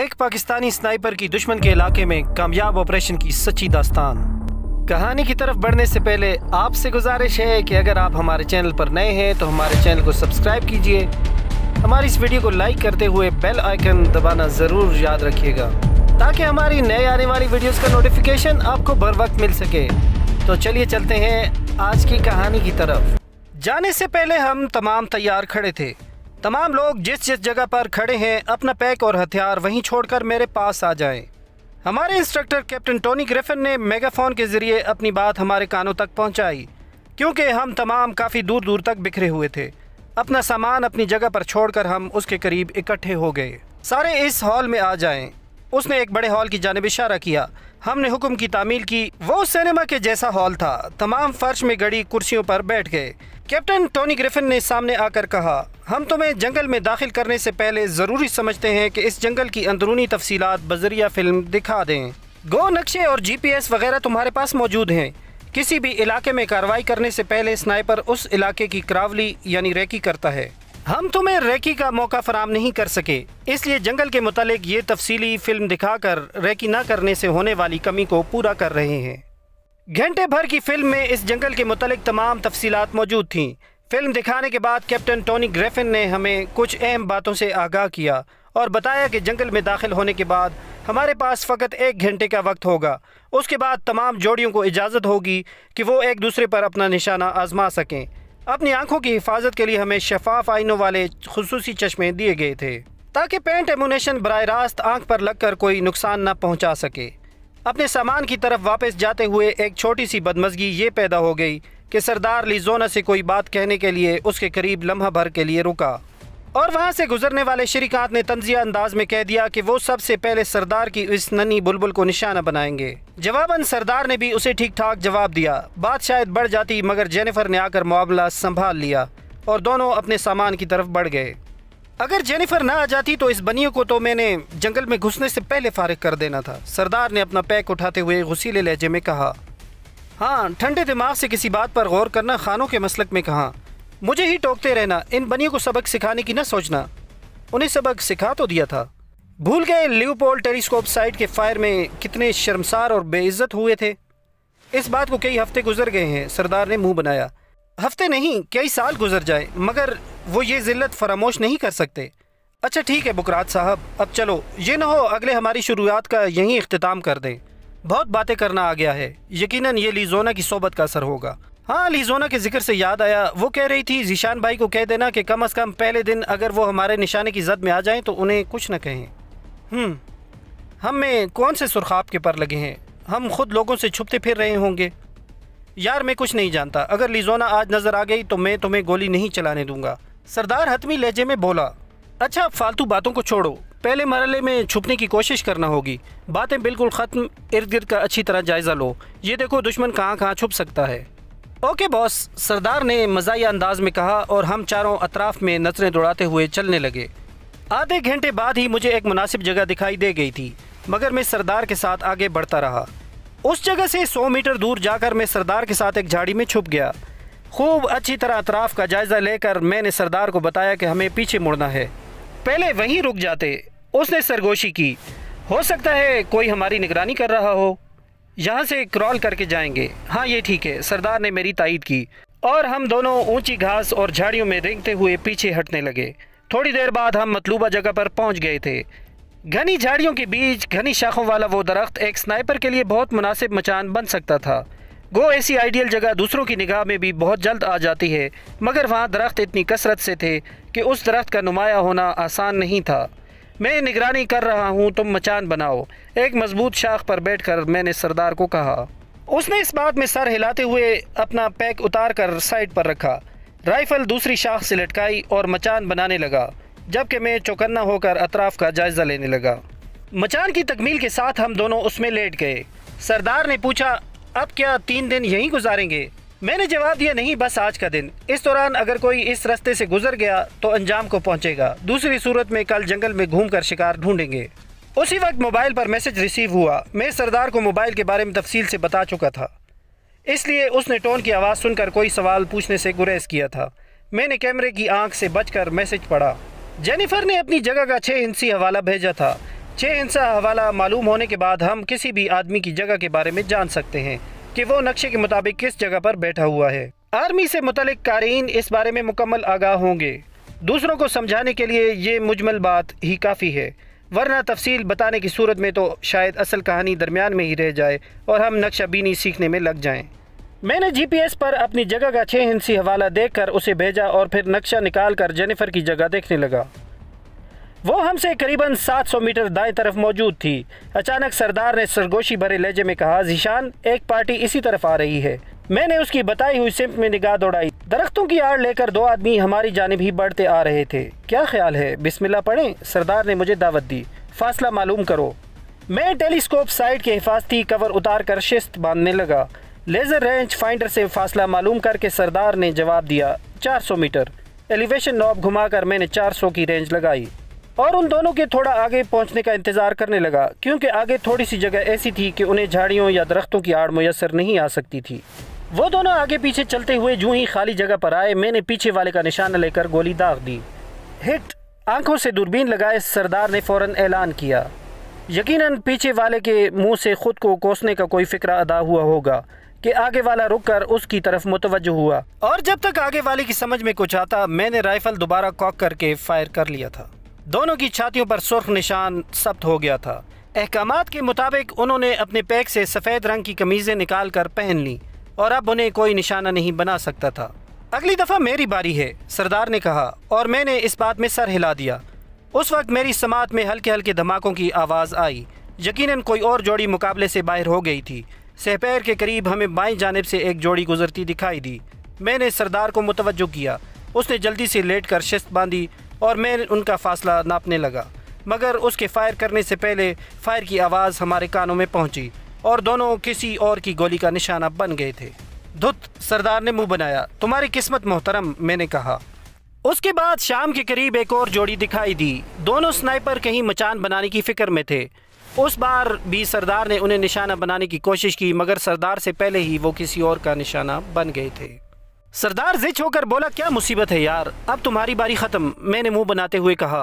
एक पाकिस्तानी स्नाइपर की दुश्मन के इलाके में कामयाब ऑपरेशन की सच्ची दास्तान कहानी की तरफ बढ़ने से पहले आपसे गुजारिश है कि अगर आप हमारे चैनल पर नए हैं तो हमारे चैनल को सब्सक्राइब कीजिए हमारी इस वीडियो को लाइक करते हुए बेल आइकन दबाना ज़रूर याद रखिएगा ताकि हमारी नए आने वाली वीडियोस का नोटिफिकेशन आपको बर वक्त मिल सके तो चलिए चलते हैं आज की कहानी की तरफ जाने से पहले हम तमाम तैयार खड़े थे तमाम लोग जिस जिस जगह पर खड़े हैं अपना पैक और हथियार वहीं छोड़कर मेरे पास आ जाए हमारे इंस्ट्रक्टर कैप्टन टोनी ग्रिफिन ने मेगाफोन के ज़रिए अपनी बात हमारे कानों तक पहुंचाई क्योंकि हम तमाम काफ़ी दूर दूर तक बिखरे हुए थे अपना सामान अपनी जगह पर छोड़कर हम उसके करीब इकट्ठे हो गए सारे इस हॉल में आ जाएं। उसने एक बड़े हॉल की जानब इशारा किया हमने हुक्म की तामील की वो सिनेमा के जैसा हॉल था तमाम फर्श में गड़ी कुर्सियों पर बैठ गए कैप्टन टोनी ग्रिफिन ने सामने आकर कहा हम तुम्हें जंगल में दाखिल करने से पहले ज़रूरी समझते हैं कि इस जंगल की अंदरूनी तफसीलात बजरिया फ़िल्म दिखा दें गो नक्शे और जीपीएस वगैरह तुम्हारे पास मौजूद हैं किसी भी इलाके में कार्रवाई करने से पहले स्नाइपर उस इलाके की क्रावली यानी रेकी करता है हम तुम्हें रेकी का मौका फराम नहीं कर सके इसलिए जंगल के मुतालिक ये तफसीली फिल्म दिखाकर रेकी ना करने से होने वाली कमी को पूरा कर रहे हैं घंटे भर की फिल्म में इस जंगल के मुतालिक तमाम तफसीलात मौजूद थीं फिल्म दिखाने के बाद कैप्टन टोनी ग्रेफिन ने हमें कुछ अहम बातों से आगाह किया और बताया कि जंगल में दाखिल होने के बाद हमारे पास फ़कत एक घंटे का वक्त होगा उसके बाद तमाम जोड़ियों को इजाज़त होगी कि वो एक दूसरे पर अपना निशाना आजमा सकें अपनी आंखों की हिफाजत के लिए हमें शफाफ आइनों वाले खसूस चश्मे दिए गए थे ताकि पेंट एमुनेशन बर रास्त आँख पर लग कर कोई नुकसान न पहुँचा सके अपने सामान की तरफ वापस जाते हुए एक छोटी सी बदमजगी ये पैदा हो गई कि सरदार लिजोना से कोई बात कहने के लिए उसके करीब लम्हा भर के लिए रुका और वहाँ से गुजरने वाले श्रीकांत ने तंजिया अंदाज में कह दिया कि वो सबसे पहले सरदार की इस ननी बुलबुल को निशाना बनाएंगे जवाबन सरदार ने भी उसे ठीक ठाक जवाब दिया बात शायद बढ़ जाती मगर जेनिफर ने आकर मुआवला संभाल लिया और दोनों अपने सामान की तरफ बढ़ गए अगर जेनिफर ना आ जाती तो इस बनियो को तो मैंने जंगल में घुसने से पहले फारिग कर देना था सरदार ने अपना पैक उठाते हुए गुसीले लहजे में कहा हाँ ठंडे दिमाग से किसी बात पर गौर करना खानों के मसलक में कहा मुझे ही टोकते रहना इन बनियों को सबक सिखाने की न सोचना उन्हें सबक सिखा तो दिया था भूल गए लियोपोल टेलीस्कोप साइट के फायर में कितने शर्मसार और बेइज्जत हुए थे इस बात को कई हफ्ते गुजर गए हैं सरदार ने मुंह बनाया हफ्ते नहीं कई साल गुजर जाए मगर वो ये जिल्लत फरामोश नहीं कर सकते अच्छा ठीक है बुकरात साहब अब चलो ये ना हो अगले हमारी शुरुआत का यहीं अख्ताम कर दें बहुत बातें करना आ गया है यकीनन ये लीजोना की सोबत का असर होगा हाँ लीजोना के जिक्र से याद आया वो कह रही थी जीशान भाई को कह देना कि कम अज़ कम पहले दिन अगर वो हमारे निशाने की जद में आ जाएं तो उन्हें कुछ न कहें हम हम्म, हम में कौन से सुरखाब के पर लगे हैं हम खुद लोगों से छुपते फिर रहे होंगे यार मैं कुछ नहीं जानता अगर लिजोना आज नज़र आ गई तो मैं तुम्हें गोली नहीं चलाने दूंगा सरदार हतमी लहजे में बोला अच्छा फालतू बातों को छोड़ो पहले मरल में छुपने की कोशिश करना होगी बातें बिल्कुल ख़त्म इर्द गिर्द का अच्छी तरह जायज़ा लो ये देखो दुश्मन कहाँ कहाँ छुप सकता है ओके बॉस सरदार ने मजाही अंदाज में कहा और हम चारों अतराफ में नजरें दौड़ाते हुए चलने लगे आधे घंटे बाद ही मुझे एक मुनासिब जगह दिखाई दे गई थी मगर मैं सरदार के साथ आगे बढ़ता रहा उस जगह से सौ मीटर दूर जाकर मैं सरदार के साथ एक झाड़ी में छुप गया खूब अच्छी तरह अतराफ का जायज़ा लेकर मैंने सरदार को बताया कि हमें पीछे मुड़ना है पहले वहीं रुक जाते उसने सरगोशी की हो सकता है कोई हमारी निगरानी कर रहा हो यहाँ से क्रॉल करके जाएंगे हाँ ये ठीक है सरदार ने मेरी तायद की और हम दोनों ऊंची घास और झाड़ियों में रेंगते हुए पीछे हटने लगे थोड़ी देर बाद हम मतलूबा जगह पर पहुंच गए थे घनी झाड़ियों के बीच घनी शाखों वाला वो दरख्त एक स्नाइपर के लिए बहुत मुनासिब मचान बन सकता था गो ऐसी आइडियल जगह दूसरों की निगाह में भी बहुत जल्द आ जाती है मगर वहाँ दरख्त इतनी कसरत से थे कि उस दरख्त का नुमाया होना आसान नहीं था मैं निगरानी कर रहा हूँ तुम मचान बनाओ एक मजबूत शाख पर बैठकर मैंने सरदार को कहा उसने इस बात में सर हिलाते हुए अपना पैक उतार कर साइड पर रखा राइफल दूसरी शाख से लटकाई और मचान बनाने लगा जबकि मैं चौकन्ना होकर अतराफ का जायज़ा लेने लगा मचान की तकमील के साथ हम दोनों उसमें लेट गए सरदार ने पूछा अब क्या तीन दिन यहीं गुजारेंगे मैंने जवाब दिया नहीं बस आज का दिन इस दौरान अगर कोई इस रास्ते से गुजर गया तो अंजाम को पहुंचेगा दूसरी सूरत में कल जंगल में घूमकर शिकार ढूंढेंगे उसी वक्त मोबाइल पर मैसेज रिसीव हुआ मैं सरदार को मोबाइल के बारे में तफसील से बता चुका था इसलिए उसने टोन की आवाज़ सुनकर कोई सवाल पूछने से गुरेज किया था मैंने कैमरे की आंख से बचकर मैसेज पढ़ा जेनिफर ने अपनी जगह का छः इंसी हवाला भेजा था छः इंसा हवाला मालूम होने के बाद हम किसी भी आदमी की जगह के बारे में जान सकते हैं कि वो नक्शे के मुताबिक किस जगह पर बैठा हुआ है आर्मी से मुतल कारीन इस बारे में मुकम्मल आगाह होंगे दूसरों को समझाने के लिए ये मुजमल बात ही काफ़ी है वरना तफसील बताने की सूरत में तो शायद असल कहानी दरमियान में ही रह जाए और हम नक्शा बीनी सीखने में लग जाएं। मैंने जीपीएस पर अपनी जगह का छः हिंसी हवाला देखकर उसे भेजा और फिर नक्शा निकाल कर जेनिफर की जगह देखने लगा वो हमसे करीबन 700 मीटर दाएं तरफ मौजूद थी अचानक सरदार ने सरगोशी भरे लहजे में कहा जीशान एक पार्टी इसी तरफ आ रही है मैंने उसकी बताई हुई सिम्प में निगाह दौड़ाई दरख्तों की आड़ लेकर दो आदमी हमारी जानब ही बढ़ते आ रहे थे क्या ख्याल है बिस्मिल्लाह पढ़ें सरदार ने मुझे दावत दी फासला मालूम करो मैं टेलीस्कोप साइट के हिफाजती कवर उतार कर शिस्त बांधने लगा लेज़र रेंज फाइंडर से फासला मालूम करके सरदार ने जवाब दिया 400 मीटर एलिवेशन नॉब घुमाकर मैंने 400 की रेंज लगाई और उन दोनों के थोड़ा आगे पहुंचने का इंतज़ार करने लगा क्योंकि आगे थोड़ी सी जगह ऐसी थी कि उन्हें झाड़ियों या दरख्तों की आड़ मैसर नहीं आ सकती थी वो दोनों आगे पीछे चलते हुए जूँ ही खाली जगह पर आए मैंने पीछे वाले का निशाना लेकर गोली दाग दी हिट आंखों से दूरबीन लगाए सरदार ने फ़ौर ऐलान किया यकीनन पीछे वाले के मुंह से खुद को कोसने का कोई फिक्र अदा हुआ होगा कि आगे वाला रुककर उसकी तरफ मुतवज हुआ और जब तक आगे वाले की समझ में कुछ आता मैंने राइफल दोबारा कॉक करके फायर कर लिया था दोनों की छातियों पर सुर्ख निशान सब्त हो गया था अहकाम के मुताबिक उन्होंने अपने पैक से सफ़ेद रंग की कमीज़ें निकाल कर पहन लीं और अब उन्हें कोई निशाना नहीं बना सकता था अगली दफ़ा मेरी बारी है सरदार ने कहा और मैंने इस बात में सर हिला दिया उस वक्त मेरी समात में हल्के हल्के धमाकों की आवाज़ आई यकीनन कोई और जोड़ी मुकाबले से बाहर हो गई थी सहपैर के करीब हमें बाई जानब से एक जोड़ी गुजरती दिखाई दी मैंने सरदार को मुतवजो किया उसने जल्दी से लेट कर शिस्त बांधी और मैं उनका फासला नापने लगा मगर उसके फायर करने से पहले फायर की आवाज़ हमारे कानों में पहुंची और दोनों किसी और की गोली का निशाना बन गए थे धुत सरदार ने मुंह बनाया तुम्हारी किस्मत मोहतरम मैंने कहा उसके बाद शाम के करीब एक और जोड़ी दिखाई दी दोनों स्नाइपर कहीं मचान बनाने की फिक्र में थे उस बार भी सरदार ने उन्हें निशाना बनाने की कोशिश की मगर सरदार से पहले ही वो किसी और का निशाना बन गए थे सरदार जिच होकर बोला क्या मुसीबत है यार अब तुम्हारी बारी ख़त्म मैंने मुंह बनाते हुए कहा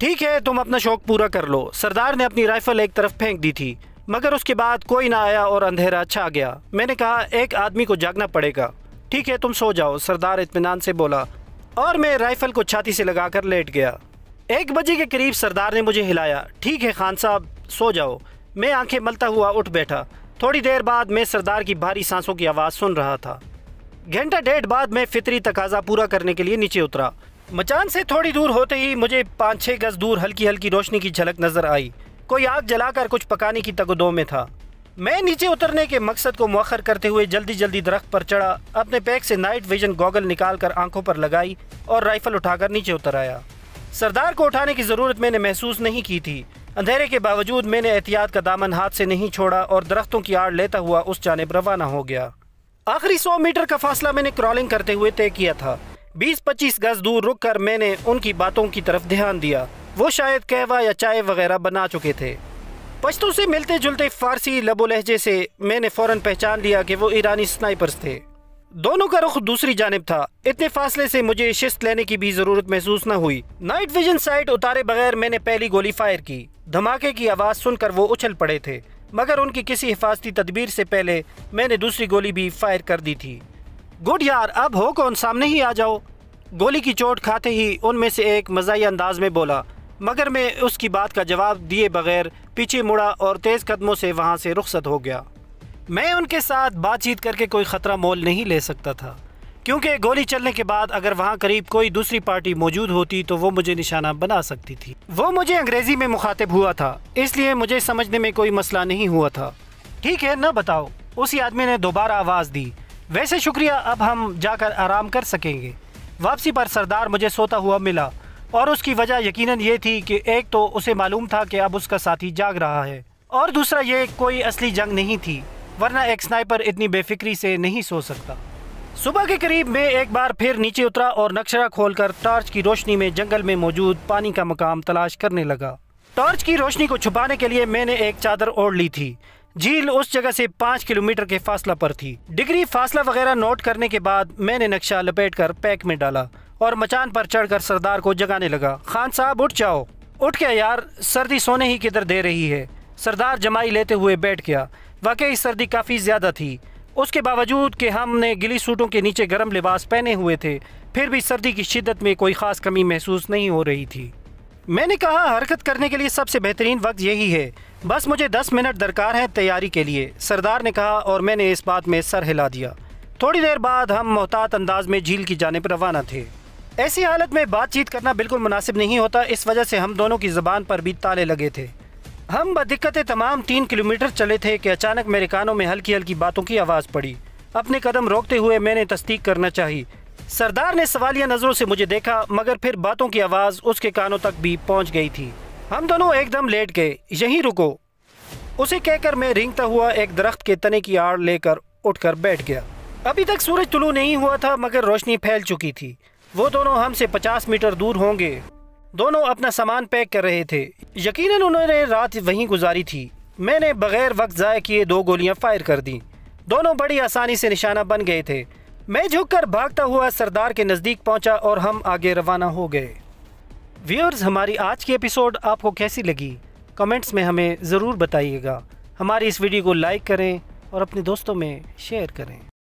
ठीक है तुम अपना शौक पूरा कर लो सरदार ने अपनी राइफल एक तरफ फेंक दी थी मगर उसके बाद कोई ना आया और अंधेरा छा गया मैंने कहा एक आदमी को जागना पड़ेगा ठीक है तुम सो जाओ सरदार इतमान से बोला और मैं राइफल को छाती से लगाकर लेट गया एक बजे के करीब सरदार ने मुझे हिलाया ठीक है खान साहब सो जाओ मैं आंखें मलता हुआ उठ बैठा थोड़ी देर बाद मैं सरदार की भारी सांसों की आवाज़ सुन रहा था घंटा डेढ़ बाद मैं फितरी तकाजा पूरा करने के लिए नीचे उतरा मचान से थोड़ी दूर होते ही मुझे पाँच छः गज दूर हल्की हल्की रोशनी की झलक नजर आई कोई आग जलाकर कुछ पकाने की तगदो में था मैं नीचे उतरने के मकसद को मौखर करते हुए जल्दी जल्दी दरख्त पर चढ़ा अपने पैक से नाइट विजन गॉगल निकाल कर आंखों पर लगाई और राइफल उठाकर नीचे उतर आया सरदार को उठाने की ज़रूरत मैंने महसूस नहीं की थी अंधेरे के बावजूद मैंने एहतियात का दामन हाथ से नहीं छोड़ा और दरख्तों की आड़ लेता हुआ उस जानब रवाना हो गया आखिरी सौ मीटर का फासला मैंने क्रॉलिंग करते हुए तय किया था 20-25 गज दूर रुककर मैंने उनकी बातों की तरफ ध्यान दिया वो शायद कहवा या चाय वगैरह बना चुके थे पश्तों से मिलते जुलते फारसी लबो लहजे से मैंने फौरन पहचान लिया कि वो ईरानी स्नाइपर्स थे दोनों का रुख दूसरी जानब था इतने फासले से मुझे शिस्त लेने की भी जरूरत महसूस न हुई नाइट विजन साइट उतारे बगैर मैंने पहली गोली फायर की धमाके की आवाज़ सुनकर वो उछल पड़े थे मगर उनकी किसी हिफाजती तदबीर से पहले मैंने दूसरी गोली भी फायर कर दी थी गुड यार अब हो कौन सामने ही आ जाओ गोली की चोट खाते ही उनमें से एक मजाही अंदाज में बोला मगर मैं उसकी बात का जवाब दिए बगैर पीछे मुड़ा और तेज़ कदमों से वहाँ से रुखसत हो गया मैं उनके साथ बातचीत करके कोई ख़तरा मोल नहीं ले सकता था क्योंकि गोली चलने के बाद अगर वहाँ करीब कोई दूसरी पार्टी मौजूद होती तो वो मुझे निशाना बना सकती थी वो मुझे अंग्रेज़ी में मुखातिब हुआ था इसलिए मुझे समझने में कोई मसला नहीं हुआ था ठीक है न बताओ उसी आदमी ने दोबारा आवाज़ दी वैसे शुक्रिया अब हम जाकर आराम कर सकेंगे वापसी पर सरदार मुझे सोता हुआ मिला और उसकी वजह यकीनन ये थी कि एक तो उसे मालूम था कि अब उसका साथी जाग रहा है और दूसरा ये कोई असली जंग नहीं थी वरना एक स्नाइपर इतनी बेफिक्री से नहीं सो सकता सुबह के करीब मैं एक बार फिर नीचे उतरा और नक्शा खोलकर टॉर्च की रोशनी में जंगल में मौजूद पानी का मकाम तलाश करने लगा टॉर्च की रोशनी को छुपाने के लिए मैंने एक चादर ओढ़ ली थी झील उस जगह से पाँच किलोमीटर के फासला पर थी डिग्री फासला वगैरह नोट करने के बाद मैंने नक्शा लपेट कर पैक में डाला और मचान पर चढ़कर सरदार को जगाने लगा खान साहब उठ जाओ उठ गया यार सर्दी सोने ही किधर दे रही है सरदार जमाई लेते हुए बैठ गया वाकई सर्दी काफ़ी ज़्यादा थी उसके बावजूद कि हमने गिली सूटों के नीचे गर्म लिबास पहने हुए थे फिर भी सर्दी की शिद्दत में कोई ख़ास कमी महसूस नहीं हो रही थी मैंने कहा हरकत करने के लिए सबसे बेहतरीन वक्त यही है बस मुझे दस मिनट दरकार हैं तैयारी के लिए सरदार ने कहा और मैंने इस बात में सर हिला दिया थोड़ी देर बाद हम मोहतात अंदाज में झील की पर रवाना थे ऐसी हालत में बातचीत करना बिल्कुल मुनासिब नहीं होता इस वजह से हम दोनों की ज़बान पर भी ताले लगे थे हम बदिक्कत तमाम तीन किलोमीटर चले थे कि अचानक मेरे कानों में हल्की हल्की बातों की आवाज़ पड़ी अपने कदम रोकते हुए मैंने तस्दीक करना चाहिए सरदार ने सवालिया नज़रों से मुझे देखा मगर फिर बातों की आवाज़ उसके कानों तक भी पहुंच गई थी हम दोनों एकदम लेट गए यहीं रुको उसे कहकर मैं रिंगता हुआ एक दरख्त के तने की आड़ लेकर उठकर बैठ गया अभी तक सूरज तुलू नहीं हुआ था मगर रोशनी फैल चुकी थी वो दोनों हमसे पचास मीटर दूर होंगे दोनों अपना सामान पैक कर रहे थे यकीनन उन्होंने रात वहीं गुजारी थी मैंने बगैर वक्त ज़ाय किए दो गोलियां फायर कर दी दोनों बड़ी आसानी से निशाना बन गए थे मैं झुककर भागता हुआ सरदार के नज़दीक पहुंचा और हम आगे रवाना हो गए व्यूअर्स हमारी आज की एपिसोड आपको कैसी लगी कमेंट्स में हमें ज़रूर बताइएगा हमारी इस वीडियो को लाइक करें और अपने दोस्तों में शेयर करें